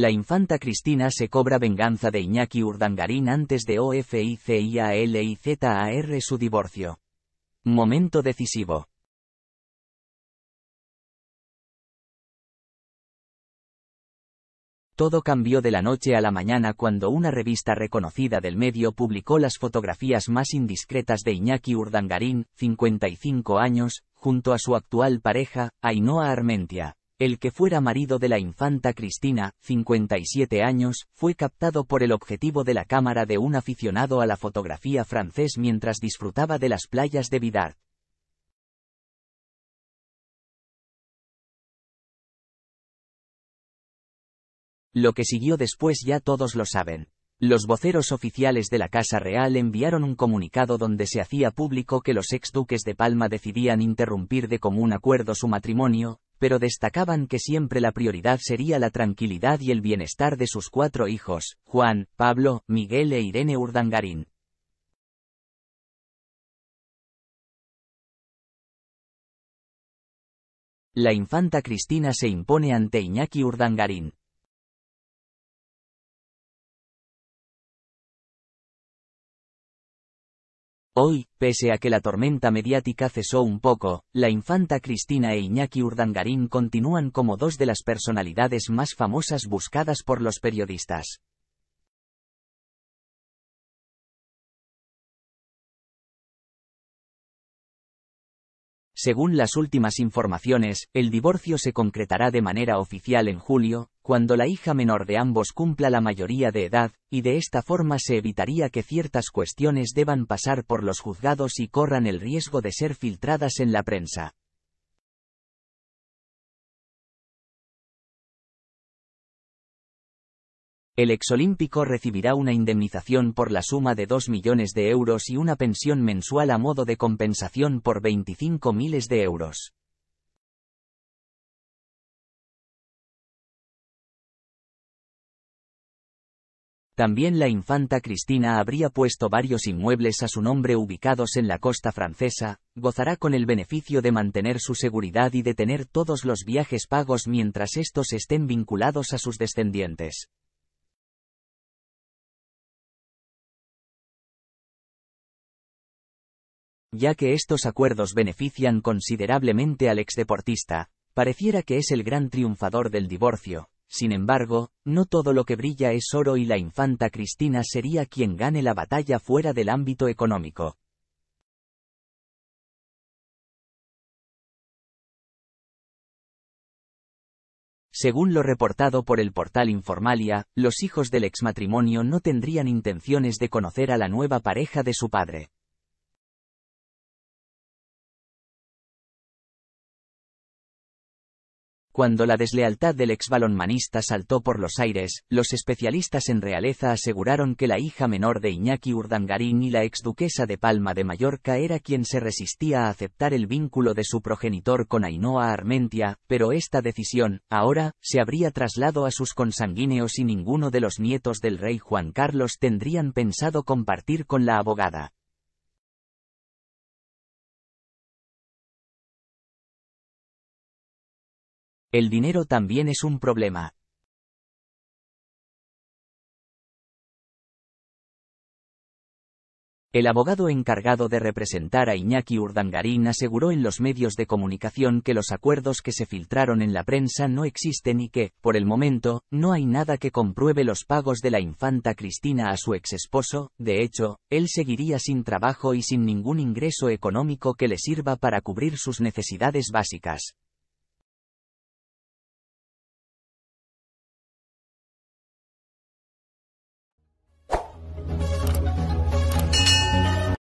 La infanta Cristina se cobra venganza de Iñaki Urdangarín antes de OFICIALIZAR su divorcio. Momento decisivo. Todo cambió de la noche a la mañana cuando una revista reconocida del medio publicó las fotografías más indiscretas de Iñaki Urdangarín, 55 años, junto a su actual pareja, Ainhoa Armentia, el que fuera marido de la infanta Cristina, 57 años, fue captado por el objetivo de la cámara de un aficionado a la fotografía francés mientras disfrutaba de las playas de Bidart. Lo que siguió después ya todos lo saben. Los voceros oficiales de la Casa Real enviaron un comunicado donde se hacía público que los duques de Palma decidían interrumpir de común acuerdo su matrimonio, pero destacaban que siempre la prioridad sería la tranquilidad y el bienestar de sus cuatro hijos, Juan, Pablo, Miguel e Irene Urdangarín. La infanta Cristina se impone ante Iñaki Urdangarín. Hoy, pese a que la tormenta mediática cesó un poco, la infanta Cristina e Iñaki Urdangarín continúan como dos de las personalidades más famosas buscadas por los periodistas. Según las últimas informaciones, el divorcio se concretará de manera oficial en julio, cuando la hija menor de ambos cumpla la mayoría de edad, y de esta forma se evitaría que ciertas cuestiones deban pasar por los juzgados y corran el riesgo de ser filtradas en la prensa. El exolímpico recibirá una indemnización por la suma de 2 millones de euros y una pensión mensual a modo de compensación por 25 miles de euros. También la infanta Cristina habría puesto varios inmuebles a su nombre ubicados en la costa francesa, gozará con el beneficio de mantener su seguridad y de tener todos los viajes pagos mientras estos estén vinculados a sus descendientes. Ya que estos acuerdos benefician considerablemente al ex deportista, pareciera que es el gran triunfador del divorcio, sin embargo, no todo lo que brilla es oro y la infanta Cristina sería quien gane la batalla fuera del ámbito económico. Según lo reportado por el portal Informalia, los hijos del exmatrimonio no tendrían intenciones de conocer a la nueva pareja de su padre. Cuando la deslealtad del ex balonmanista saltó por los aires, los especialistas en realeza aseguraron que la hija menor de Iñaki Urdangarín y la exduquesa de Palma de Mallorca era quien se resistía a aceptar el vínculo de su progenitor con Ainhoa Armentia, pero esta decisión, ahora, se habría traslado a sus consanguíneos y ninguno de los nietos del rey Juan Carlos tendrían pensado compartir con la abogada. El dinero también es un problema. El abogado encargado de representar a Iñaki Urdangarín aseguró en los medios de comunicación que los acuerdos que se filtraron en la prensa no existen y que, por el momento, no hay nada que compruebe los pagos de la infanta Cristina a su ex esposo. de hecho, él seguiría sin trabajo y sin ningún ingreso económico que le sirva para cubrir sus necesidades básicas.